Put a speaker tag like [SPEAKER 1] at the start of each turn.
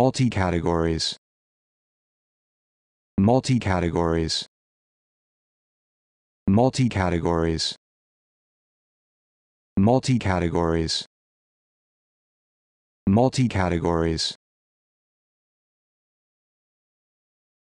[SPEAKER 1] multi-categories multi-categories multi-categories multi-categories multi-categories